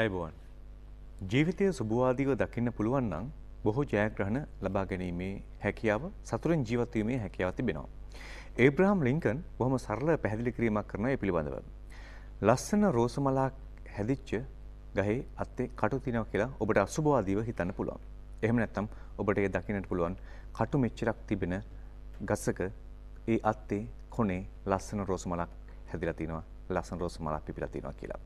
අයබෝවන්. ජීවිතය සුභවාදීව දකින්න පුළුවන් නම් බොහෝ ජයග්‍රහණ ලබා ගැනීමේ හැකියාව සතුරෙන් ජීවත්වීමේ හැකියාව තිබෙනවා. ඒබ්‍රහම් ලින්කන් බොහොම සරල පැහැදිලි කිරීමක් කරනවා ඒ පිළිබඳව. ලස්සන රෝස මලක් හැදිච්ච ගහේ අත්තේ කටු තිනවා කියලා ඔබට අසුභවාදීව හිතන්න පුළුවන්. එහෙම නැත්නම් ඔබට ඒ දකින්නට පුළුවන් කටු මෙච්චරක් තිබෙන ගසක ඒ අත්තේ කොනේ ලස්සන රෝස මලක් හැදිලා තිනවා ලස්සන රෝස මලක් පිපිලා තිනවා කියලා.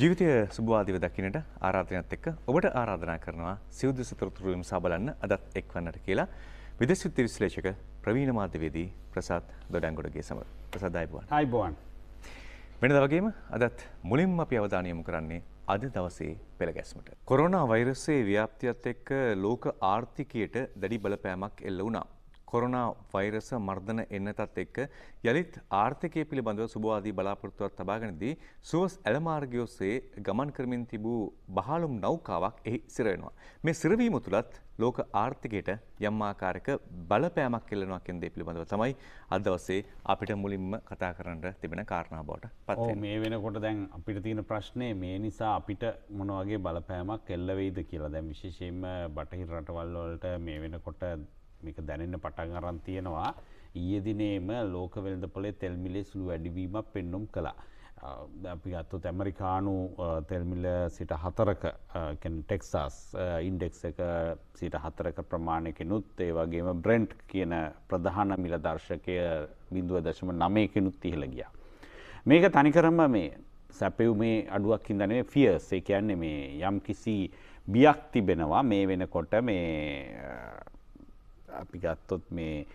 ජීවිතය සුභවාදීව දකින්නට ආරාධනයත් එක්ක ඔබට ආරාධනා කරනවා සිවුදු සතරතුරුවීම සබලන්න අදත් එක්වන්නට කියලා විදෙස් යුද්ධ විශ්ලේෂක ප්‍රවීණ මාධ්‍යවේදී ප්‍රසාත් දොඩංගොඩගේ සමඟ ප්‍රසාත් අයබුවන් අයබුවන් වෙනද වගේම අදත් මුලින්ම අපි අවධානය යොමු කරන්නේ අද දවසේ පෙළ ගැස්මට කොරෝනා වෛරසයේ ව්‍යාප්තියත් එක්ක ලෝක ආර්ථිකයට දැඩි බලපෑමක් එල්ල වුණා කොරනා වෛරස මර්ධන එන්නතත් එක්ක යළිත් ආර්ථිකය පිළිබඳව සුබවාදී බලාපොරොත්තුවක් තබාගෙනදී සුවස් ඇලමාර්ගය ඔස්සේ ගමන් කරමින් තිබූ බහලුම් නෞකාවක් එහි සිර වෙනවා. මේ සිරවීම තුලත් ලෝක ආර්ථිකයට යම් ආකාරයක බලපෑමක් එල්ලනවා කියන දේ පිළිබඳව තමයි අද දවසේ අපිට මුලින්ම කතා කරන්න තිබෙන කාරණා බවට පත් වෙන්නේ. මේ වෙනකොට දැන් අපිට තියෙන ප්‍රශ්නේ මේ නිසා අපිට මොන වගේ බලපෑමක් එල්ල වෙයිද කියලා. දැන් විශේෂයෙන්ම බටහිර රටවල් වලට මේ වෙනකොට මේක දැනෙන්න පටන් අරන් තියෙනවා ඊයේ දිනේම ලෝක වෙළඳපොලේ තෙල් මිලේ සුළු වැඩිවීමක් පෙන්눔 කළා. අපි ගත්තොත් ඇමරිකානු තෙල්මිල සිට හතරක ටෙක්සාස් ඉන්ඩෙක්ස එක සිට හතරක ප්‍රමාණයකෙනුත් ඒ වගේම බ්‍රෙන්ට් කියන ප්‍රධාන මිල දර්ශකය බිඳුව දශම නමයකෙනුත් ඉහළ ගියා. මේක තනිකරම මේ සැපව් මේ අඩුවක් හිදනේ ෆියස් ඒ කියන්නේ මේ යම් කිසි බියක් තිබෙනවා මේ වෙනකොට මේ අපි ගත්තොත් මේ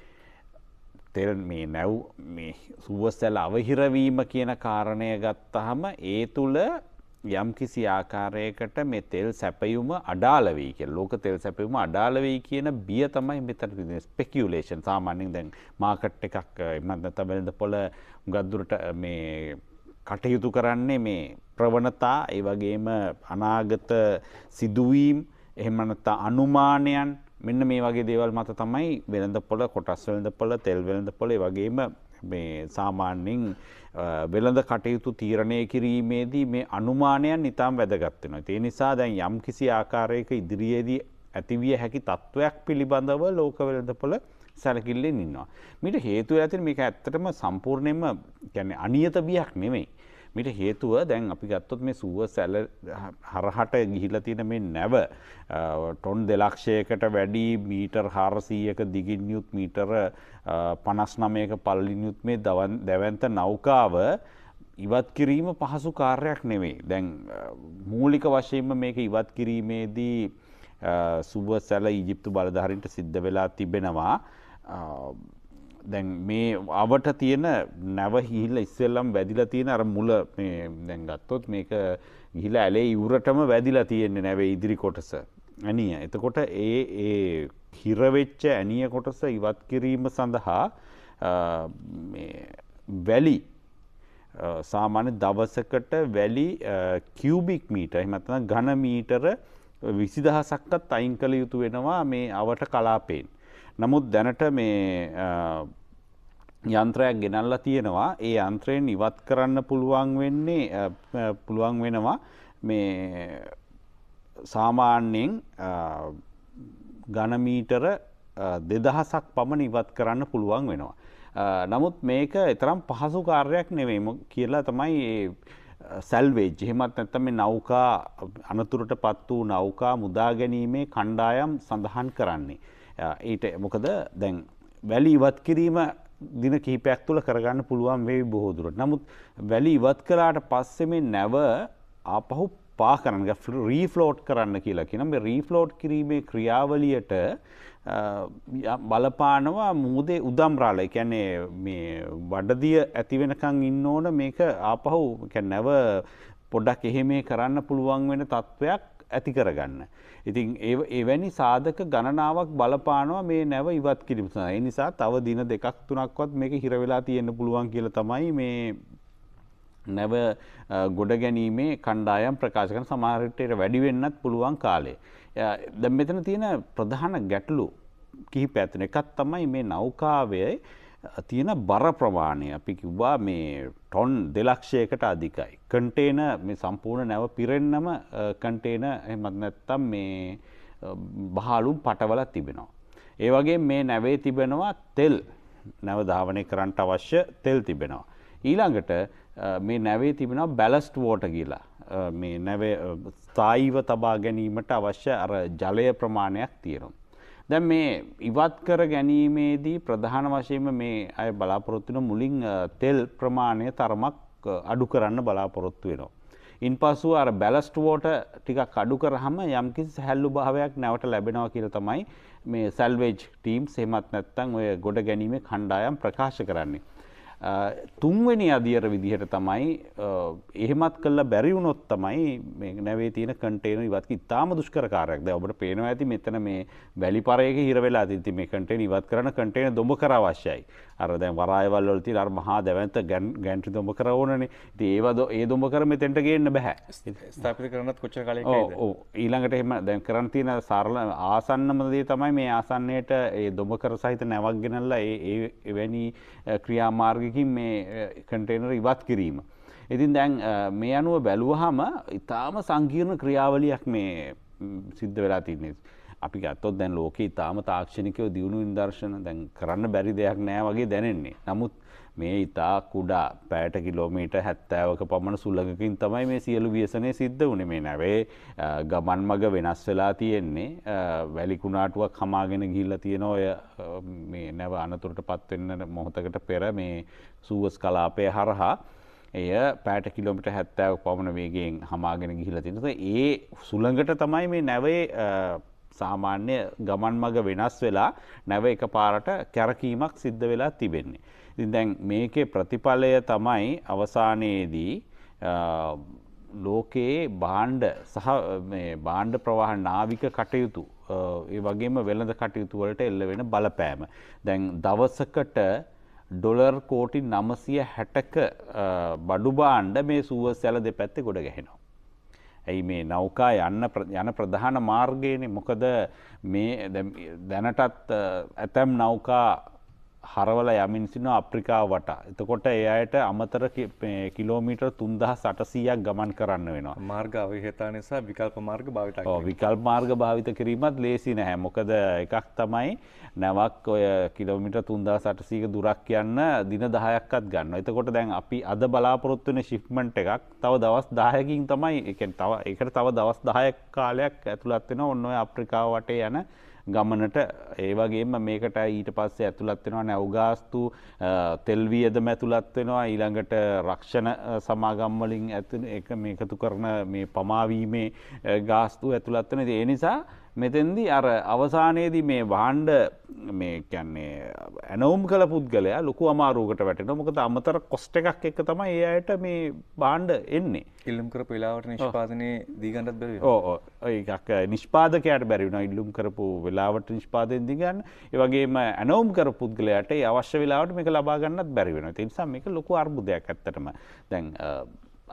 තෙල් මේ නැව් මේ සුවසැල අවහිරවීම කියන කාරණය ගත්තහම ඒ තුළ යම් කිසි ආකාරයකට මේ තෙල් සැපයුම අඩාලවී කිය ලෝක තෙල් සැපයුම අඩාලවී කියන බිය තමයි මෙතන ස්පෙකියුලේෂන් සාමාන්‍යෙන් දැන් මාකට් එකක් එමන්න තබලද පොල ගද්දුරට මේ කටයුතු කරන්නේ මේ ප්‍රවණතා ඒ වගේම අනාගත සිදුවීම් එහෙමනතා අනුමානයන් මෙන්න මේ වගේ දේවල් මත තමයි වෙළඳ පොළ කොටස් වෙළඳ පොළ තෙල් වෙළඳ පොළේ වගේම මේ සාමාන්‍යෙන් වෙළඳ කටයුතු තීරණය කිරීමේදී මේ අනුමානයන් ඉතාම් වැදගත්වෙනවා. ඒ නිසා දැන් යම් කිසි ආකාරයක ඉදිරියේදී ඇතිවිය හැකි තත්ත්වයක් පිළිබඳව ලෝක වෙළඳ පොළ සැලකිල්ලෙන් ඉන්නවා. මිට හේතුව ඇතින් මේක ඇත්තටම සම්පූර්ණයම ගැන අනියත බියක් නෙමෙයි. මිට හේතුව දැන් අපි ගත්තොත් මේ සුව සැල හරහට ගිහිල තියෙන මේ නැව ටොන් දෙලක්ෂයකට වැඩි මීටර් හාරසීයක දිගින් යුත් මීටර පනස් නමයක පල්ලිනුත් මේ දවන් දැවන්ත නෞකාව ඉවත් කිරීම පහසු කාර්යක් නෙවෙයි. දැන් මූලික වශයෙන්ම මේක ඉවත් කිරීමේදී සුබ සැල ඊජිප්තු බලධහරින්ට සිද්ධ වෙලා තිබෙනවා. දැන් මේ අවට තියෙන නැව හිහිල්ල ඉස්සෙල්ලම් වැදිලා තියෙන අර මුල දැන් ගත්තොත් මේක ගිහිල ඇලේ ඉවරටම වැදිලා තියෙන්නේ නැවේ ඉදිරි කොටස ඇනිය එතකොට ඒ ඒ හිරවෙච්ච ඇනිය කොටස ඉවත් කිරීම සඳහා වැලි සාමාන්‍ය දවසකට වැලි කිවබික් මීට එහමත්න ගණ මීටර විසිදහසක්කත් අයින් කළ යුතු වෙනවා මේ අවට කලාපයෙන්. නමුත් දැනට මේ යන්ත්‍රයක් ගෙනල්ලා තියෙනවා ඒ අන්ත්‍රයෙන් ඉවත් කරන්න පුළුවන් වෙන්නේ පුළුවන් වෙනවා මේ සාමාන්‍යයෙන් ගණමීටර දෙදහසක් පමණ ඉවත් කරන්න පුළුවන් වෙනවා. නමුත් මේක එතරම් පහසු කාර්යක් නෙවෙයිම කියලා තමයි සැල්වේ ජෙහෙමත් නැත්තම නෞකා අනතුරට පත් වූ නෞකා මුදා ගැනීමේ කණ්ඩායම් සඳහන් කරන්නේ. ඊට මොකද දැන් වැලි ඉවත් කිරීම දින කිහිපයක් තුළ කරගන්න පුළුවන් වෙවි බොහෝදුරට නමුත් වැලි ඉවත් කලාට පස්සෙම නැව ආපහු පා කරන්න රීෆ්ලෝට් කරන්න කියලා කියෙන රීෆ්ලෝට් කිරීමේ ක්‍රියාවලියට බලපානවා මුහදේ උදම්රාල එකැනේ මේ වඩදිය ඇතිවෙනකං ඉන්න ඕන මේක ආපහු නැව පොඩක් එහෙ මේ කරන්න පුළුවන් වෙන තත්ත්වයක් ඇති කරගන්න. ඉතින් එවැනි සාධක ගණනාවක් බලපානවා මේ නැව ඉවත් කිරීම සඳහා. ඒ නිසා තව දින දෙකක් තුනක්වත් මේක හිර වෙලා තියෙන්න පුළුවන් කියලා තමයි මේ නැව ගොඩ ගැනීමේ කණ්ඩායම් ප්‍රකාශ කරන සමහරටට වැඩි වෙන්නත් පුළුවන් කාලේ. දැන් මෙතන තියෙන ප්‍රධාන ගැටලු කිහිපයක් තියෙනවා. එකක් තමයි මේ නෞකාවයේ තියෙන බර ප්‍රමාණය අපි කිව්වා මේ ටොන් දෙලක්ෂයකට අධිකයි. කන්ටේන මේ සම්පූර්ණ නැව පිරෙන්නම කන්ටේන එහෙමත් නැත්තම් මේ බහලුම් පටවල තිබෙනවා. ඒ වගේ මේ නැවේ තිබෙනවා තෙල් නැව ධාවනය කරන්නට අවශ්‍ය තෙල් තිබෙනවා. ඊළඟට මේ නැවේ තිබෙනවා බැලස්ට් වෝට කියලා මේ නැවේ ස්ථායිව තබා ගැනීමට අවශ්‍ය අර ජලය ප්‍රමාණයක් තියෙනවා. දැන් මේ ඉවත් කර ගැනීමේදී ප්‍රධාන වශයෙන්ම මේ අය බලාපොරොත්තුන මුලින් තෙල් ප්‍රමාණය තරමක් අඩු කරන්න බලාපොරොත්තු වෙනවා. ඉන් පසුව අර බැලස්ට වෝට ටිකක් අඩු කරහම යම්කිසි සැහැල්ලු භාවයක් නැවට ලැබෙනවා කියලා තමයි මේ සල්වේජ් ටීම් සෙමත් නැත්තම් ඔය ගොඩ ගැනීමේ කණ්ඩායම් ප්‍රකාශ කරන්නේ. තුන්වෙනි අදියර විදිහට තමයි එහෙමත් කල්ලා බැරිවුණොත් තමයි නැවේ තින කටේන ඉවත් ඉතාම දුෂ්කරකාරයක් ද ඔබට පේනවා ඇති මෙතන මේ වැලි පරයක හිරවෙලා තිති මේ කටේන ඉවත් කරන කටේන දොඹ කර අවශ්‍යයි අරදැ වරායවල්ලති අර මහා දැවන්ත ගැන්ටි දොඹ කරවනනේ ඒවද ඒ දොඹ කර මෙතෙන්ට ගන්න බැහැ ස්ථාපිත කරනත් කොච්ච කල ඊළඟට එම දැන් කරන්තින සරල ආසන්නමදේ තමයි මේ ආසන්නයට ඒ දොඹ කර සහිත නැවක් ගෙනල්ලා ඒ එවැනි ක්‍රියාමාර්ග ක්‍රමයකින් මේ කටේනර ඉවත් කිරීම. ඉතින් දැන් මේ අනුව බැලුවහම ඉතාම සංකීර්ණ ක්‍රියාවලියක් මේ සිද්ධ වෙලා තින්නේ. අපි ගත්තොත් දැන් ලෝක ඉතාම තාක්ෂණිකව දියුණු ඉදර්ශන දැන් කරන්න බැරි දෙයක් නෑ වගේ දැනෙන්නේ. නමුත් මේ ඉතා කුඩා පෑට කිලෝමීට හැත්තෑවක පමණ සුල්ලඟකින් තමයි මේ සියලු වියසනය සිද්ධ වුණ මේ නැවේ ගමන් මග වෙනස් වෙලා තියෙන්නේ වැලිකුණාටුවක් හමාගෙන ගිල්ල තියෙන ඔය නැව අනතුරට පත්වෙන්න මොහොතකට පෙර මේ සූවස් කලාපය හරහා එය පෑට කිලොමිට හැත්තෑව පමණ වේගෙන් හමාගෙන ගිහිල තිනද ඒ සුළඟට තමයි මේ නැවේ සාමාන්‍ය ගමන් මග වෙනස් වෙලා නැව එක පාරට කැරකීමක් සිද්ධ වෙලා තිබෙන්නේ. ඉතින් දැන් මේකේ ප්‍රතිඵලය තමයි අවසානයේදී ලෝකයේ භාණ්ඩ සහ භාණ්ඩ ප්‍රවාහ නාවික කටයුතු ඒ වගේම වෙළඳ කටයුතු වලට එල්ල වෙන බලපෑම. දැන් දවසකට ඩොලර් කෝටි නමසය හැටක බඩුබාණ්ඩ මේ සුව සැල දෙ පැත්තෙ ගොඩ ගැහෙනවා. ඇයි මේ නෞකා යන්න යන ප්‍රධාන මාර්ගයන මොකද මේ දැනටත් ඇතැම් නෞකා හරවල යමින් සින අප්‍රිකා වටා එතකොට ඒ අයට අමතර කිලෝමීටර් තුන්දහ සටසීයක් ගමන් කරන්න වෙනවා මාර්ග අවහිතා නිසා විකල්ප මාර්ග භාවිත විකල් මාර්ග භාවිත කිරීමත් ලේසි නැහැ මොකද එකක් තමයි නැවක් ඔය කිලෝමිට තුන්දා සටසීක දුරක් යන්න දින දහයක්කත් ගන්න එතකොට දැන් අපි අද බලාපොරොත්තුන ශිප්මට් එකක් තව දවස් දායකින් තමයි එක තව එකට තව දවස් දායක් කාලයක් ඇතුළත්වෙන ඔන්න අප්‍රිකා වටේ යන ගමනට ඒවගේම මේකට ඊට පස්සේ ඇතුළත් වෙනවා නැව්ගාස්තු තෙල්වියද මැතුළත් වෙනවා ඊළඟට රක්ෂණ සමාගම්වලින් ඇතු එක මේකතු කරන මේ පමාවීමේ ගාස්තු ඇතුළත් වෙන ඒ නිසා මෙතෙන්දි අර අවසානයේදී මේ වාණ්ඩ මේ කියන්නේ ඇනවුම් කළ පුද්ගලයා ලොකු අමාරුවකට වැටෙන මොකද අමතර කොස්ට එකක් එක තම ඒ අයට මේ බාණ්ඩ එන්නේ ඉල්ලම් කර පෙලාවට නිෂ්පාදනය දීගන්නත් බැරි ඕ එකක් නිෂ්පාදකයට බැරිවුණ ඉල්ලුම් කරපු වෙලාවට නිෂ්පාදයෙන් දිගන්න ඒවගේම ඇනවුම් කර පුද්ගලයාට අවශ්‍ය වෙලාවට මේක ලබාගන්නත් බැරිවෙන තිනිසා මේක ලොකු අර්බුදයක් ඇත්තටම දැන්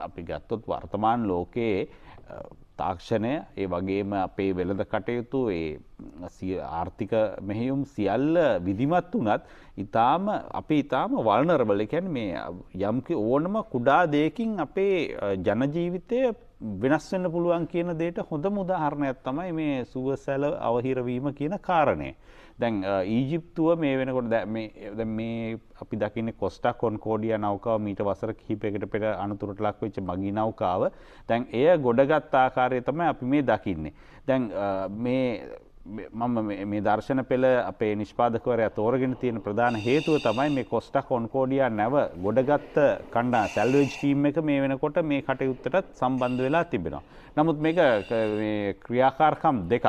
අපි ගත්තොත් වර්තමාන් ලෝකයේ තාක්ෂණය ඒ වගේම අපේ වෙළඳ කටයුතු ඒ ආර්ථික මෙහෙයුම් සියල්ල විදිමත් වනත් ඉතාම අපි ඉතාම වල්නරබල කැන් මේ යම්කි ඕනම කුඩා දෙයකින් අපේ ජනජීවිතය වෙනස් වෙන්න පුළුවන් කියන දෙයට හොඳ මුදාහරණයක් තමයි මේ සුවසැල අවහිරවීම කියන කාරණය. දැන් ඊජිප්තුව මේ වෙනකොට මේ අපි දකින කොස්ටක් කොන්කෝඩිය නෞකාව මීට වසර කිහිපයකට පෙට අනතුරට ලක් වෙච්ච මගී නෞකාව දැන් එය ගොඩගත් ආකාරය තමයි අපි මේ දකින්නේ. දැන් මේ මම මේ දර්ශන පෙළ අපේ නිෂ්පාදකවරය තෝරගෙන තියෙන ප්‍රධාන හේතුව තමයි මේ කොස්ටක් ඔන්කෝඩියා නැව ගොඩගත්ත කණ්ඩා සැල්වේජ් ටීම් එක මේ වෙනකොට මේ කටයුත්තටත් සම්බන්ධ වෙලා තිබෙනවා. නමුත් මේක ක්‍රියාකාරකම් දෙකක්.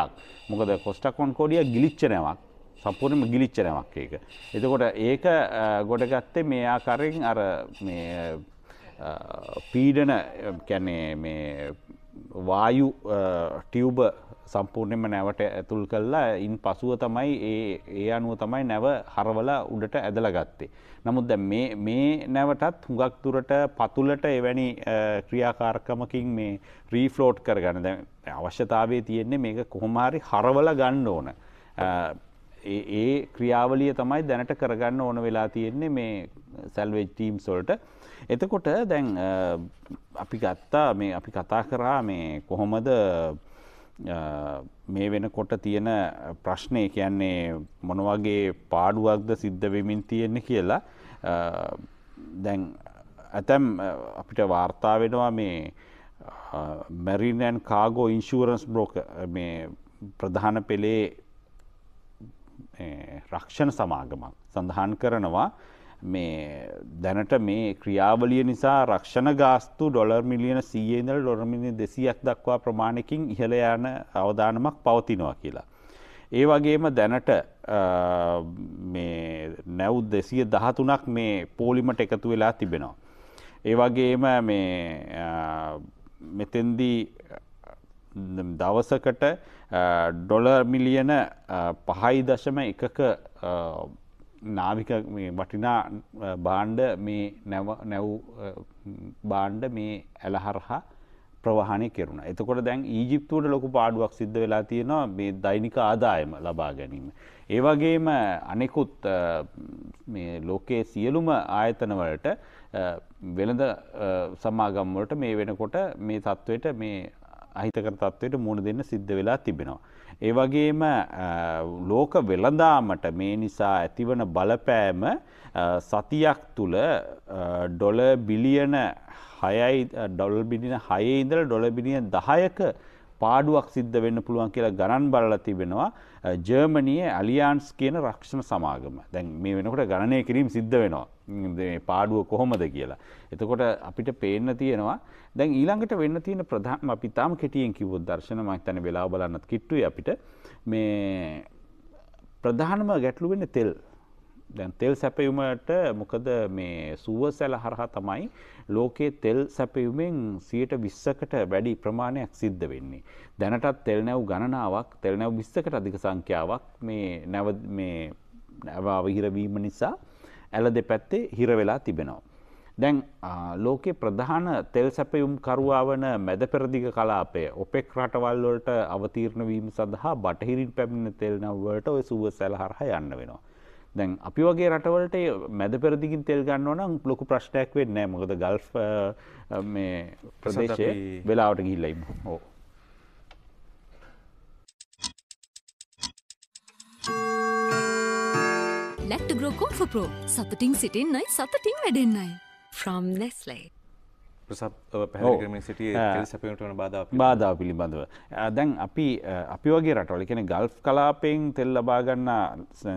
මොකද කොස්ටක් ඔන්කෝඩියා ගිලිච්ච නැවක්. සම්පූර්ණයෙන්ම ගිලිච්ච නැවක් ඒක. එතකොට ඒක ගොඩගත්තේ මේ ආකාරයෙන් අර මේ පීඩන කියන්නේ මේ වායු ටියුබ සම්පූර්ණයම නැවට ඇතුල් කල්ලා ඉන් පසුව තමයි ඒ ඒ අනුව තමයි නැව හරවල උඩට ඇදල ගත්තේ. නමුත් දැ මේ නැවටත් හුඟක් තුරට පතුලට එවැනි ක්‍රියාකාරකමකින් මේ රීෆ්ලෝට් කර ගන්න දැ අවශ්‍යතාවේ තියෙන්නේ මේක කොහොමාරි හරවල ගන්න ඕන. ඒ ක්‍රියාවලිය තමයි දැනට කරගන්න ඕන වෙලා තියෙන්නේ මේ සැල්වෙජ් ටීම් සොල්ට එතකොට දැන් අපි ගත්තා මේ අපි කතා කරා මේ කොහොමද මේ වෙනකොට තියෙන ප්‍රශ්නය කියන්නේ මොනවගේ පාඩුවක්ද සිද්ධ වෙමින් තියෙන්න කියලා දැන් ඇතැම් අපිට වාර්තා වෙනවා මේ මැරිනැන් කාගෝ ඉන්ශූරන්ස් බ්‍රෝක මේ ප්‍රධාන පෙළේ රක්ෂණ සමාගමක් සඳහන් කරනවා දැනට මේ ක්‍රියාවලිය නිසා රක්ෂණ ගාස්තු ඩොර් මිලියන සීයේදල් ඩොරමිනි දෙසියක් දක්වා ප්‍රමාණයකින් ඉහළ යන අවධානමක් පවතිනවා කියලා. ඒ වගේම දැනට නැව් දෙසිය දහතුනක් මේ පෝලිමට එකතු වෙලා තිබෙනවා. ඒ වගේම මෙතෙන්දී දවසකට ඩොලර් මිලියන පහයි දශම එකක නාවික වටිනා බාණ්ඩ මේ නැව් බාණ්ඩ මේ ඇලහරහා ප්‍රවාහණය කෙරුණ. එතකොට දැන් ඊජිප්තුවට ලොකු පාඩුවක් සිද්ධ වෙලා තියෙනවා මේ දෛනික ආදායම ලබා ගැනීම. ඒවගේම අනෙකුත් ලෝකයේ සියලුම ආයතනවලට වෙළඳ සමාගම්වලට මේ වෙනකොට මේ තත්ත්වයට මේ අහිතකර තත්ත්වයට මුණ දෙන්න සිද්ධ වෙලා තිබෙනවා. ඒ වගේම ලෝක වෙළඳාමට මේ නිසා ඇතිවන බලපෑම සතියක් තුළ ඩොල බිලියන හයයි ඩොල් බිලියන හයේ ඉඳලා ඩොල බිලියන 10ක පාඩුවක් සිද්ධ වෙන්න පුළුවන් කියලා ගණන් බලලා තිබෙනවා ජර්මනියේ ඇලියන්ස් කියන රක්ෂණ සමාගම. දැන් මේ වෙනකොට ගණනය කිරීම සිද්ධ වෙනවා. පාඩුව කොහොමද කියලා. එතකොට අපිට පේන්න තියෙනවා දැන් ඊළඟට වෙන්න තියෙන ප්‍රධාන අපි තාම කෙටියෙන් කිව්වොත් දර්ශන මම හිතන්නේ වෙලාව බලන්නත් කිට්ටුයි අපිට මේ ප්‍රධානම ගැටලු වෙන්නේ තෙල් දැන් තෙල් සැපයුමට මොකද මේ සුව සැල හරහා තමයි ලෝකයේ තෙල් සැපයුමෙන් සියයට විස්සකට වැඩි ප්‍රමාණයක් සිද්ධ වෙන්නේ. දැනටත් තෙල් නැව් ගණනාවක් තෙල් නැව් විස්සකට අධික සංඛ්‍යාවක් මේ නැව මේ අවහිරවීම නිසා ඇල දෙපැත්තේ හිර වෙලා තිබෙනවා. දැන් ලෝකේ ප්‍රධාන තෙල් සැපයුම් කරුවාවන මැද පෙරදිග කලාපය ඔපෙක් රටවල් වලට අවතීර්ණ වීම සඳහා බටහිරින් පැමිණෙන තෙල් නැව් වලට ওই සුව සැල හරහා යන්න වෙනවා. දැන් අපි වගේ රටවලට මැද පෙරදිගින් තෙල් ගන්න නම් ලොකු ප්‍රශ්නයක් වෙන්න නෑ මොකද ගල් ප්‍රදේශය වෙලාවට ගිල්ලයිම හෝ. ලැක්ට ග්‍රෝකෝම් ෆප්‍රෝ සතටින් සිටින්නයි සතටින් වැඩෙන්න්නයි. from Nestle. බාධ පිළිබඳව. දැන් අපි අපි වගේ රටවල කෙන ගල්ෆ් කලාපයෙන් තෙල් ලබාගන්න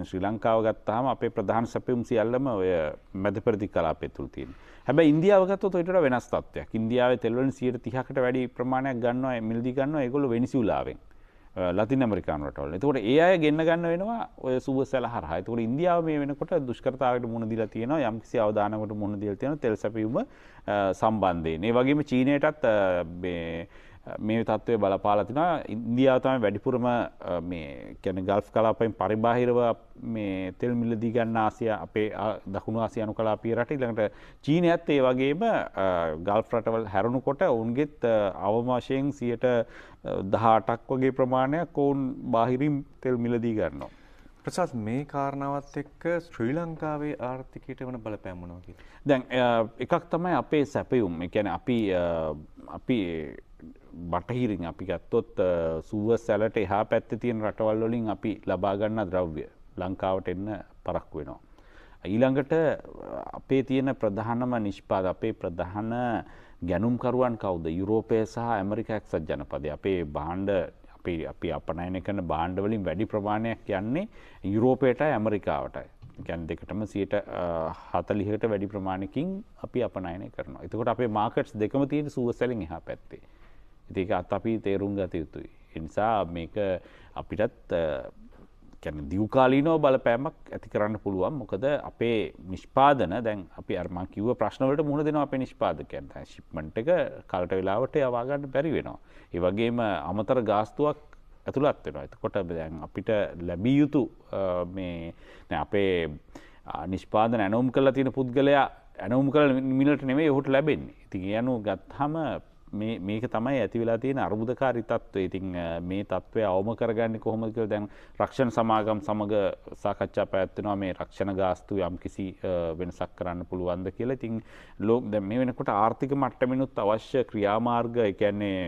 ශ්‍රී ලංකාව ගත්තාම අපේ ප්‍රධාන සැපියුම් සියල්ලම ඔය මැදපරදි කලාපය තුළ තියෙන. හැබ ඉන්දියාවගත තොට වෙනස් තත්වයක් ඉන්දියාව තෙල්වන සියට තිහකට වැඩි ප්‍රමාණයක් ගන්නවා මිල්දි ගන්න එකගොල වෙනිසිවලාවෙන්. ලති ඇමරිකානටල් එතකොට ඒ අය ගෙන්න්න ගන්න වෙනවා ඔය සුව සැලහර තුර ඉන්දියාව මේ වෙනකොට දුෂ්කරතාවට මුණ දිල තියෙන යම්කිසි අවධානකට මුණ දිල් තියෙන තෙල්සැපීම සම්බන්ධයෙන් ඒ වගේම චීනයටත් මේ තත්ත්වය බලපාලතින ඉන්දියාවතම වැඩිපුරම කැන ගල්ෆ් කලාපෙන් පරිබාහිරව මේ තෙල් මිල්ලදී ගන්න ආසිය අපේ දකුණු ආසියනු කලාපී රට ඉළඟට චීන ඇත් ඒ වගේම ගල්ෆ් රටවල් හැරුණු කොට ඔවුන්ගෙත් අවමාශයෙන් සියට දහටක් වගේ ප්‍රමාණයක් ඔවුන් බාහිරින් තෙල් මිලදී ගන්නවා. ප්‍රසාත් මේ කාරණාවත් එක්ක ශ්‍රී ලංකාවේ ආර්ථිකයට වන බලපෑමුණවා දැන් එකක් තමයි අපේ සැපයුම් එකැන අපි අපි බටහිරින් අපි ගත්තොත් සුව සැලට එහා පැත්ත තියෙන රටවල් වලින් අපි ලබාගන්න ද්‍රව්‍ය ලංකාවට එන්න පරක් වෙනවා. ඊළඟට අපේ තියෙන ප්‍රධානම නිෂ්පාද අපේ ප්‍රධාන ගැනුම්කරුවන් කවුද යුරෝපය සහ ඇමරික ඇක්සත් ජනපදය අපේ බාණ්ඩ අපි අපනයන කරන බාණ්ඩවලින් වැඩි ප්‍රමාණයක් යන්නේ යුරෝපයට ඇමරිකාවටයි. ගැන් දෙකටම සයට හතලිහට වැඩි ප්‍රමාණකින් අපි අපනයන කරනවා එතකොට අපේ මාකට්ස් දෙකම තියෙන සුවසැලින් එහා පැත්තේ. ඉතික අත් අපි තේරුම් ගත යුතුයි. එනිසා මේක අපිටත් දියකාලීනෝ බලපෑමක් ඇති කරන්න පුළුවන් මොකද අපේ නිෂ්පාදන දැන් අපි අර්මා කිව ප්‍රශ්නවලට මුහුණ දෙනවා අපේ නිෂ්පාදකයන් ශිප්මට එක කලට වෙලාවට යවාගන්න බැරි වෙනවා. ඒවගේම අමතර ගාස්තුවක් ඇතුළත් වෙනවා එතකොට දැන් අපිට ලැබිය යුතු අපේ නිෂ්පාද ඇනුම් කල තින පුද්ගලයා ඇනුම් කල මිලට නෙවේ ඔහුට ලැබෙන්නේ ඉති යනු ගත්හම මේක තමයි ඇතිවෙලා තියෙන අර්බුදකාරි තත්ව ඉතින් මේ තත්ත්වය අවම කරගන්න කොහොමදකල් දැන් රක්ෂණ සමාගම් සමඟ සාකච්ඡා පැත්වෙනවා මේ රක්ෂණ ගාස්තු යම් කිසි වෙනසක් කරන්න පුළුවන්ද කියලා ඉතින් ලෝක දැ මේ වෙනකොට ආර්ථික මට්ටමිනුත් අවශ්‍ය ක්‍රියාමාර්ග එකන්නේ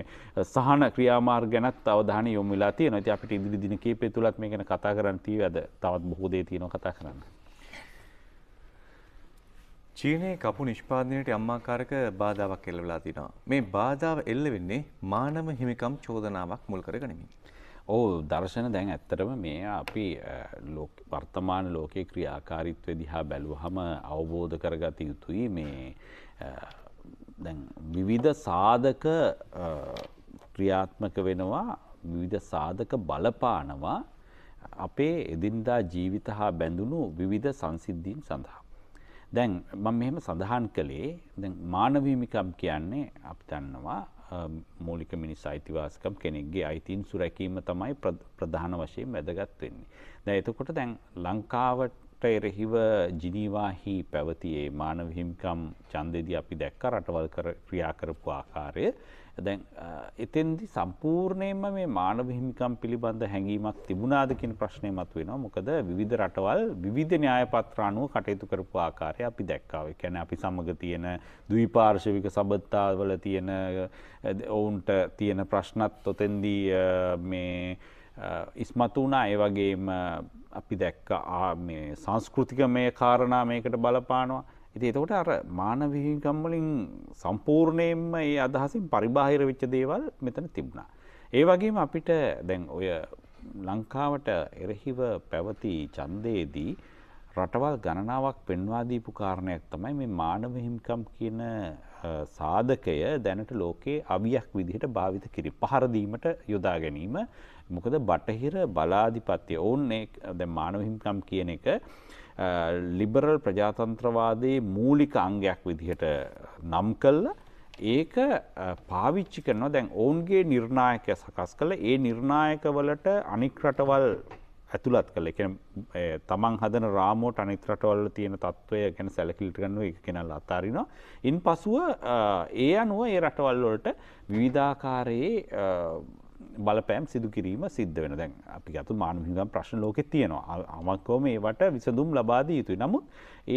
සහන ක්‍රියාමාර් ගැනත් අවධාන යොමුලා තියෙන ති අපිට ඉදිරි දින කේපේ තුළත් මේ ගැන කතා කරන්තිී ඇද තවත් බොහෝදේ තියෙන කතා කරන්න. චීනයේ කපු නිෂ්පාදනයට යම්මාකාරක බාධාවක් එල්ල වෙලා තිනවා. මේ බාධාව එල්ල වෙන්නේ මානව හිමිකම් චෝදනාවක් මුල් කරගෙනමින්. ඕ දර්ශන දැන් ඇත්තටම මේ අපි වර්තමාන ලෝකයේ ක්‍රියාකාරීත්වය දිහා බැලුවහම අවබෝධ කරගත යුතුයි මේ දැන් විවිධ සාධක ක්‍රියාත්මක වෙනවා විවිධ සාධක බලපානවා අපේ එදින්දා ජීවිත හා බැඳුණු විවිධ සංසිද්ධීන් සඳහා. දැන් මම මෙහෙම සඳහන් කළේ දැන් මානවහිමිකම් කියන්නේ අපි දන්නවා මූලික මිනිස් අයිතිවාසිකම් කෙනෙක්ගේ අයිතීන් සුරැකීම තමයි ප්‍රධාන වශයෙන් වැදගත් වෙන්නේ. දැන් එතකොට දැන් ලංකාවට එරෙහිව ජිනීවාහි පැවතියේ මානව හිමිකම් ඡන්දෙදී අපි දැක්ක රටවල් කර ක්‍රියා කරපු ආකාරය දැන් එතෙන්දි සම්පූර්ණයෙන්ම මේ මානව හිමිකම් පිළිබඳ හැඟීමක් තිබුණාද කියන ප්‍රශ්නේ මතුවෙනවා. මොකද විවිධ රටවල් විවිධ න්‍යාය පත්‍ර අනුව කටයුතු කරපු ආකාරය අපි දැක්කා. ඒ කියන්නේ අපි සමග තියෙන ද්විපාර්ශවික සබඳතාවල තියෙන ඔවුන්ට තියෙන ප්‍රශ්නත් ඔතෙන්දී මේ ඉස්මතු වුණා ඒ වගේම අපි දැක්ක සංස්කෘතිකමය කාරණා මේකට බලපානවා. ඉතින් එතකොට අර මානව හිමිකම් වලින් සම්පූර්ණයෙන්ම ඒ අදහසින් පරිබාහිර වෙච්ච දේවල් මෙතන තිබුණා. ඒ වගේම අපිට දැන් ඔය ලංකාවට එරෙහිව පැවති ඡන්දයේදී රටවල් ගණනාවක් පෙන්වා දීපු කාරණයක් තමයි මේ මානව හිමිකම් කියන සාධකය දැනට ලෝකයේ අවියක් විදිහට භාවිත කිරි පහර දීමට යොදා ගැනීම මොකද බටහිර බලාධිපත්‍ය ඔවුන් දැ මානව හිමිකම් කියන එක ලිබරල් ප්‍රජාතන්ත්‍රවාදයේ මූලික අංගයක් විදිහට නම් කල්ල ඒක පාවිච්චි කරනවා දැන් ඔවුන්ගේ නිර්ණායකය සකස් කළ ඒ නිර්ණායකවලට අනික් රටවල් ඇතුළත් කළ එක තමන් හදන රාමෝට අනිත් රටවල් තියෙන තත්ත්වය ගැන සැලකිලිට ගන්න එක කෙනල් අතාරිනවා. ඉන් පසුව ඒ අනුව ඒ රටවල් වලට විවිධාකාරයේ බලපෑම් සිදු කිරීම සිද්ධ වෙන දැන් අපි ගතු මානමිකම් ප්‍රශ්න ලෝකෙ තියෙනවා අමක්කෝම ඒවට විසඳුම් ලබාදී යුතුයි නමුත්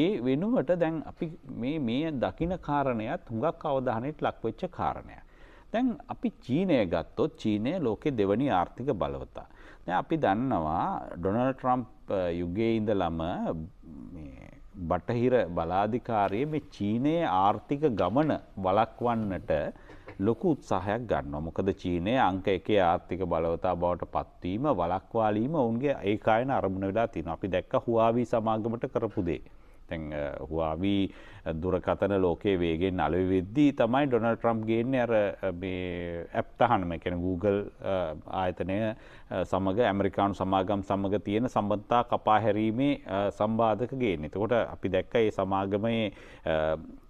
ඒ වෙනුවට දැන් අපි මේ මේ දකින කාරණයත් හුඟක් අවධානයට ලක්වෙච්ච කාරණය. දැන් අපි චීනය ගත්තොත් චීනය ලෝකෙ දෙවනි ආර්ථික බලවතා. දැ අපි දන්නවා ඩොනල් ට්‍රම්ප් යුගයේ ඉඳලම බටහිර බලාධිකාරයේ මේ චීනයේ ආර්ථික ගමන වලක්වන්නට ලොකු උත්සාහයක් ගන්නවා. මොකද චීනය අංක එකේ ආර්ථික බලවතා බවට පත්වීම වලක්වාලීම ඔවුන්ගේ ඒකායන අරමුණ වෙලා තියෙනවා. අපි දැක්ක හුවාවී සමාගමට කරපු දේ. තැන් හවාවී දුරකතන ලෝකේ වේගෙන් අලවෙද්දී තමයි ඩොනල් ට්‍රම් ගේන්න අර ඇප්තහනම එකෙන Google ආයතනය සමඟ ඇමරිකානු සමාගම් සමඟ තියෙන සම්බන්තා කපා හැරීමේ සම්බාධක ගේන්න එතකොට අපි දැක්ක ඒ සමාගමයේ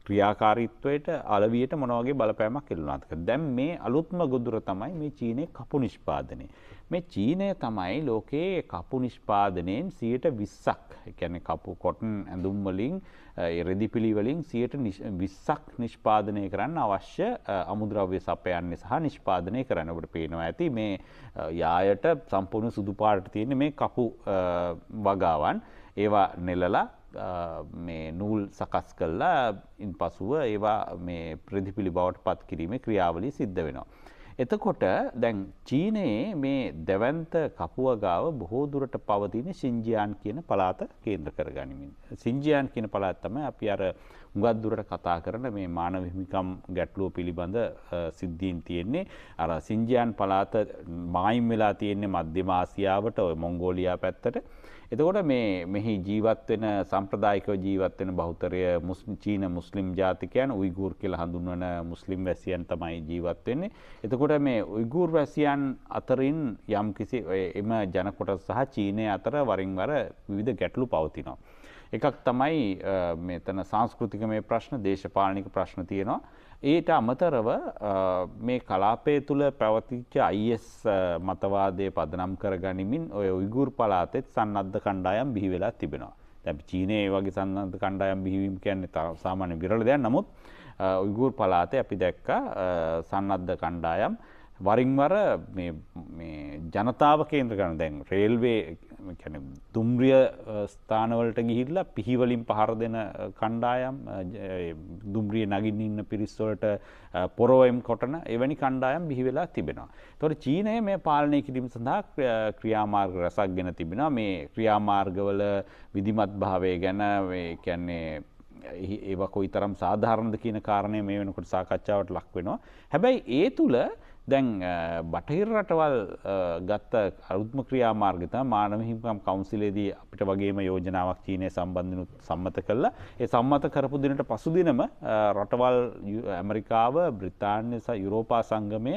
ක්‍රියාකාරීත්වයට අලවියට මොනවගේ බලපෑමක් කෙල්ලුනාතක දැම් මේ අලුත්ම ගුදුර තමයි මේ චීනය කපු නිෂ්පාදනය මේ චීනය තමයි ලෝකයේ කපු නිෂ්පාදනයෙන් සියයට විස්සක් එකැන කපු කොටන් ඇඳුම්වලින් රෙදිපිළිවලින් සියයට විස්සක් නිෂ්පාදනය කරන්න අවශ්‍ය අමුද්‍රව්‍ය සපයන්න සහ නිෂ්පාදනය කරනවට පේනවා ඇති මේ යායට සම්පූර්ණ සුදු පාට තියෙන මේ කපු වගාවන් ඒවා නෙලලා මේ නූල් සකස් කල්ලා ඉන් පසුව ඒවා මේ ප්‍රදිපිළි බවට පත් කිරීම ක්‍රියාවලි සිද්ධ වෙනවා. එතකොට දැන් චීනයේ මේ දැවන්ත කපුවගාව බොහෝ දුරට පවතින සිංජියන් කියන පලාත කේන්ද්‍ර කරගනිමින්. සිංජියන් කියන පලාත් තමයි අපි අර උගත්දුරට කතා කරන මේ මානව හිමිකම් ගැටලුව පිළිබඳ සිද්ධීන් තියෙන්නේ අර සිංජයන් පලාත මායිම් වෙලා තියෙන්නේ මධ්‍යමාසියාවට ඔය මොංගෝලියා පැත්තට එතකොට මේ මෙහි ජීවත් වෙන සම්ප්‍රදායිකව ජීවත් වෙන බහුතරය චීන මුස්ලිම් ජාතිකයන් උයිගුර් කියලා හඳුන්වන මුස්ලිම් වැසියන් තමයි ජීවත් වෙන්නේ. එතකොට මේ උයිගුර් වැසියන් අතරින් යම්කිසි එම ජන කොටස් සහ චීනය අතර වරින් වර විවිධ ගැටලු පවතිනවා. එකක් තමයි මෙතන සංස්කෘතික මේ ප්‍රශ්න දේශපාලනික ප්‍රශ්න තියෙනවා. ඊට අමතරව මේ කලාපය තුළ පැවතිච්ච අයිස් මතවාදය පදනම් කර ගනිමින් ඔය උයිගුර් පලාතෙත් සන්නද්ධ කණ්ඩායම් බිහිවෙලා තිබෙනවා. තැබ චීනය වගේ සන්නධ කණ්ඩායම් බිහිවීම කියන්නේ සාමාන්‍ය විරල දෙයක් නමුත් උයිගුර් පලාතය අපි දැක්ක සන්නද්ධ කණ්ඩායම්. වරින්වර ජනතාව කේන්ද්‍ර කරන දැන් රේල්වේ දුම්රිය ස්ථානවලට ගිහිල්ලා පිහිවලින් පහර දෙන කණ්ඩායම් දුම්රිය නගින් ඉන්න පිරිස්වලට පොරෝයම් කොටන එවැනි කණ්ඩායම් බිහිවෙලා තිබෙනවා. තොට චීනය මේ පාලනය කිරීම සඳහා ක්‍රියාමාර්ග රසක් ගෙන තිබෙනවා මේ ක්‍රියාමාර්ගවල විදිමත් භාවය ගැන කැන්නේ ඒව කොයි තරම් සාධාරණද කියන කාරණය මේ වෙනකොට සාකච්ඡාවට ලක් වෙනවා. හැබැයි ඒ තුළ දැන් බටහිර රටවල් ගත්ත අරුත්ම ක්‍රියාමාර්ගත මානව හිමිකම් කවුන්සිලේදී අපිට වගේම යෝජනාවක් චීනය සම්බන්ධනුත් සම්මත කළා. ඒ සම්මත කරපු දිනට පසුදිනම රටවල් ඇමරිකාව බ්‍රිතාන්‍ය සහ යුරෝපා සංගමය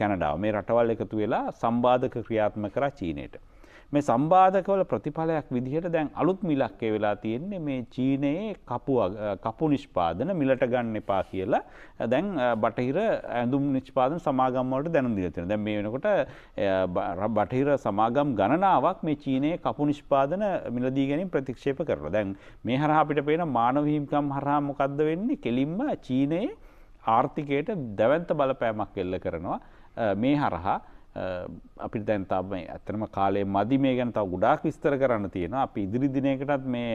කැනඩාව මේ රටවල් එකතු වෙලා සම්බාධක ක්‍රියාත්ම කරා චීනයට. මේ සම්බාධකවල ප්‍රතිඵලයක් විදිහට දැන් අලුත් මිලක්කේ වෙලා තියෙන්නේ මේ චීනයේ කපු නිෂ්පාදන මිලට ගන්න එපා කියලා දැන් බටහිර ඇඳුම් නිෂ්පාදන සමාගම් වලට දැනුම් දීලා තියෙනවා. දැන් මේ වෙනකොට බටහිර සමාගම් ගණනාවක් මේ චීනයේ කපු නිෂ්පාදන මිලදී ගැනීම ප්‍රතික්ෂේප කරනවා. දැන් මේ හරහා අපිට පේන මානව හිමිකම් හරහා මොකද්ද වෙන්නේ? කෙලින්ම චීනයේ ආර්ථිකයට දැවැන්ත බලපෑමක් එල්ල කරනවා මේ හරහා අපි දැන් තම ඇතනම කාලේ මදි මේ ගැන තව ගොඩාක් විස්තර කරන්න තියෙන අපි ඉදිරි දිනයකටත් මේ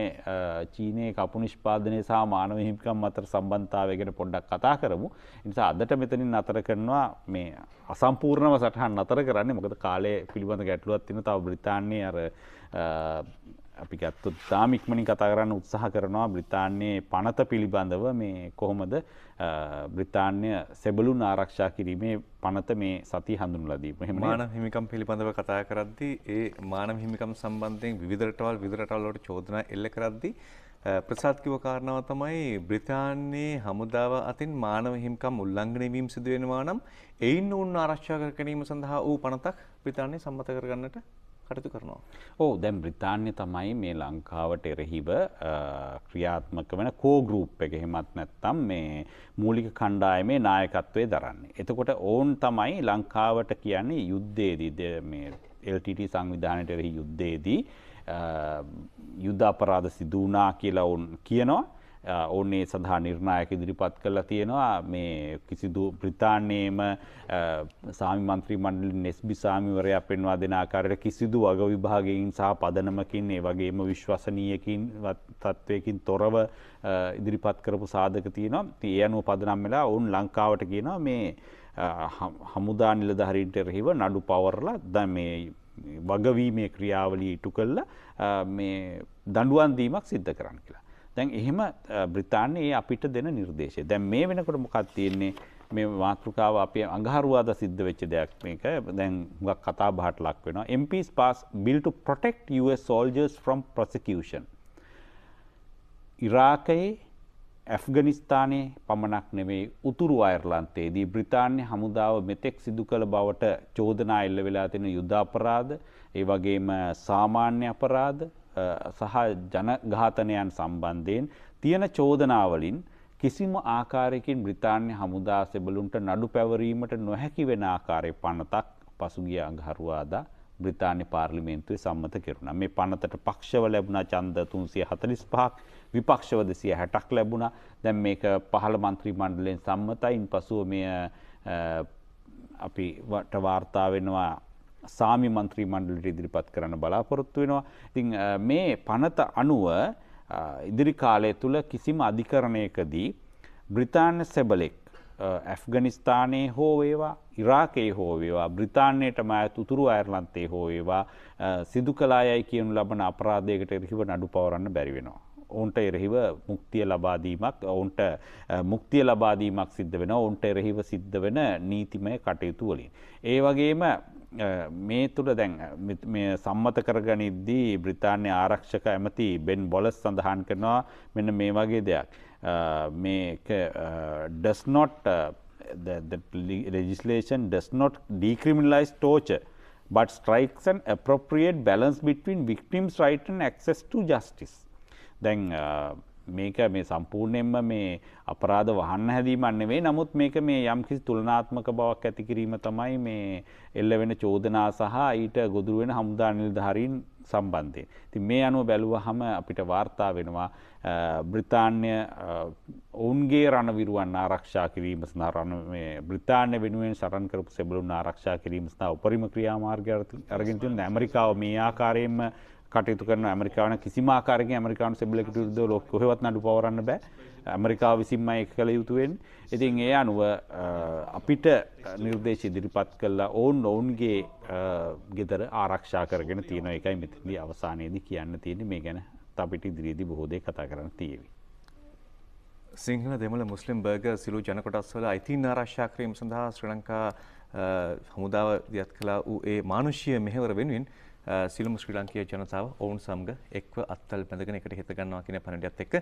චීනය කපු නිෂ්පාදනය සහ මානව හිමිකම් අතර සම්බන්ධතාවයකට පොඩ්ඩක් කතා කරමු නිසා අදට මෙතනින් අතර කරනවා මේ අසම්පූර්ණව සටහන් අතර කරන්නේ මොකද කාලය පිළිබඳ ගැටලුවත් තින තව බ්‍රතාන්නේ අර අපි ගත්තොත් තාම ඉක්මනින් කතා කරන්න උත්සාහ කරනවා බ්‍රිතාන්‍යයේ පනත පිළිබඳව මේ කොහොමද බ්‍රිතාන්‍ය සෙබලුන් ආරක්ෂා කිරීමේ පනත මේ සති හඳුන්ලදී මාන හිමිකම් පිළිබඳව කතා කරද්දි ඒ මාන හිමිකම් සම්බන්ධයෙන් විදරටවල් විදරටල්ලට චෝදන එල්ල කරද්දි ප්‍රසාත්කිව කාරණාව තමයි බ්‍රිතාන්නේ හමුදාව අතින් මානව හිමිකම් උල්ලංඝනය වීම සිදුවෙනවා නම් එයින් ඔවුන් ආරක්ෂා කර ගැනීම සඳහා වූ පනතක් බ්‍රිතාන්‍ය සම්මත කරගන්නට කටතු කරනවා. ඕ දැම් බ්‍රතාන්‍ය තමයි මේ ලංකාවට එරහිව ක්‍රියාත්මක වෙන කෝගරුප් එක හෙමත් නැත්තම් මේ මූලික කණ්ඩායමේ නායකත්වය දරන්නේ. එතකොට ඔවුන් තමයි ලංකාවට කියන්නේ යුද්ධේදීද මේ LTT සංවිධානයට එරෙහි යුද්ධේදී යුද්ධ අපරාධ සිදුවනා කියලා ඔවුන් කියනවා. ඔවුන් ඒ සඳහා නිර්ණායක ඉදිරිපත් කළා තියෙනවා මේ කිසිදු බ්‍රිතාන්‍යයේම සාමි මන්ත්‍රී මණ්ඩලයේ නෙස්බි සාමිවරයා පෙන්වා දෙන ආකාරයට කිසිදු වග විභාගයකින් සහ පදනමකින් ඒ වගේම විශ්වසනීයකින් තත්වයකින් තොරව ඉදිරිපත් කරපු සාධක තියෙනවා. ඉතින් ඒ අනුව පදනම් වෙලා ඔවුන් ලංකාවට කියනවා මේ හමුදා නිලධාරීන්ට එරෙහිව නඩු පවරලා දැන් මේ වගවීමේ ක්‍රියාවලිය ඉටු කළා මේ දඬුවම් දීමක් සිද්ධ කරන්න කියලා. දැන් එහෙම බ්‍රිතාන්‍යයේ අපිට දෙන නිර්දේශය. දැන් මේ වෙනකොට මොකක් තියෙන්නේ මේ මාතෘකාව අපේ අඟහරුවාද සිද්ධ වෙච්ච දෙයක් මේක. දැන් හුඟක් කතා බහට ලක් වෙනවා. MPs pass bill to protect US soldiers from prosecution. ඉරාකයේ ඇෆ්ගනිස්ථානයේ පමණක් නෙවෙයි උතුරු අයර්ලන්තයේදී බ්‍රිතාන්‍ය හමුදාව මෙතෙක් සිදු කළ බවට චෝදනා එල්ල වෙලා තියෙන යුද අපරාධ, ඒ වගේම සාමාන්‍ය අපරාධ, සහ ජනඝාතනයන් සම්බන්ධයෙන් තියෙන චෝදනාවලින් කිසිම ආකාරයකින් බ්‍රිතාන්‍ය හමුදා සෙබලුන්ට නඩු පැවරීමට නොහැකි වෙන ආකාරයේ පනතක් පසුගිය අඟහරුවාදා බ්‍රතාානය පාර්ලිමේන්තුවේ සම්මත කෙරුණ මේ පනතට පක්ෂව ලැබුණ චන්ද තුන්සිය හතලිස් පහක් විපක්ෂව දෙසිය හැටක් ලැබුණ දැම් මේක පහළ මන්ත්‍රී මණ්ඩලෙන් සම්මතයින් පසුව මෙය අපි වට වාර්තා වෙනවා සාමි මන්ත්‍රී මණ්ඩලට ඉදිරිපත් කරන්න බලාපොරොත්තු වෙනවා. ඉතින් මේ පනත අනුව ඉදිරි කාලය තුළ කිසිම අධිකරණයකදී බ්‍රිතාන්‍ය සැබලෙක් ඇෆ්ගනිස්ථානයේ හෝ වේවා ඉරාකයේ හෝ වේවා බ්‍රිතාන්‍යයටම ඇත් උතුරු අයර්ලන්තයේ හෝ වේවා සිදු කලායයි කියනු ලබන අපරාධයකට එරහිව නඩු පවරන්න බැරි වෙනවා. ඔවුන්ට එරහිව මුක්තිය ලබාදීමක් ඔවුන්ට මුක්තිය ලබාදීමක් සිද්ධ වෙන ඔවුන්ට එරහිව සිද්ධ වෙන නීතිමය කටයුතු වලින්. ඒ වගේම මේ තුළ දැන් සම්මත කරගනිද්දී බ්‍රිතාන්‍ය ආරක්ෂක ඇමති බෙන් බොලස් සඳහන් කරනවා මෙන්න මේ වගේ දෙයක් මේ ඩස්නොට් legislation does not decriminalize torture, but strikes an appropriate balance between victims' right and access to justice. Then uh, මේක මේ සම්පූර්ණයෙන්ම මේ අපරාධ වහන්න හැදීමක් නෙවෙයි නමුත් මේක මේ යම්කිසි තුලනාත්මක බවක් ඇති කිරීම තමයි මේ එල්ල වෙන චෝදනා සහ ඊට ගොදුරු වෙන හමුදා නිලධාරීන් සම්බන්ධයෙන්. ඉතින් මේ අනුව බැලුවහම අපිට වාර්තා වෙනවා බ්‍රිතාන්‍ය ඔවුන්ගේ රණවිරුවන් ආරක්ෂා කිරීම සඳහා රණ මේ බ්‍රිතාන්‍ය වෙනුවෙන් සටන් කරපු සෙබළුන් ආරක්ෂා කිරීම සඳහා උපරිම ක්‍රියාමාර්ගය අරගෙන තියෙන ඇමරිකාව මේ ආකාරයෙන්ම කටයුතු කරන ඇමරිකාන කිසිමාකාරගේ ඇමරිකානු සෙබලෙකට විරුද්ධ ලොක් කොහෙවත් නඩු පවරන්න බෑ ඇමරිකා විසින්ම එක කළ යුතුවෙන් ඉතින් ඒ අනුව අපිට නිර්දේශ ඉදිරිපත් කල්ලා ඔවුන් ඔවුන්ගේ ගෙදර ආරක්ෂා කරගෙන තියෙන එකයි මෙතිදී අවසානයේදී කියන්න තියෙන මේ ගැන අපිට ඉදිරියේදී බොහෝ දේ කතා කරන්න තියෙවි. සිංහල දෙමළ මුස්ලිම් බර්ග සිලු ජනකොටස්වල අයිතින් ආරක්ෂා කිරීම සඳහා ශ්‍රී ලංකා හමුදාව දියත් කළා වූ ඒ මානුෂීය මෙහෙවර වෙනුවෙන් සිලුම ශ්‍රී ලංකීය ජනතාව ඔවුන් සමග එක්ව අත්තල් බැඳගෙන එකට හිත ගන්නවා කියන පණිඩියත් එක්ක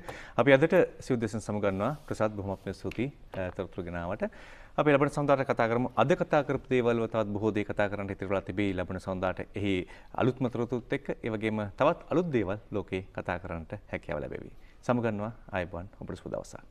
අපි අදට සිව්දෙසෙන් සමුගන්නවා ප්‍රසාද් බොහොමත්ම ස්තුතියි තොරතුරු ගෙනාවට. අපි ලබන සඳහාට කතා කරමු අද කතා කරපු දේවල් තවත් බොහෝ දේ කතා කරන්න හිතලා තිබී ලබන සඳහාට එහි අලුත්ම තොරතුරුත් එක්ක ඒ වගේම තවත් අලුත් දේවල් ලෝකේ කතා කරන්නට හැකියාව ලැබෙවි. සමුගන්නවා ආයුබෝවන් ඔබට සුබ දවසක්.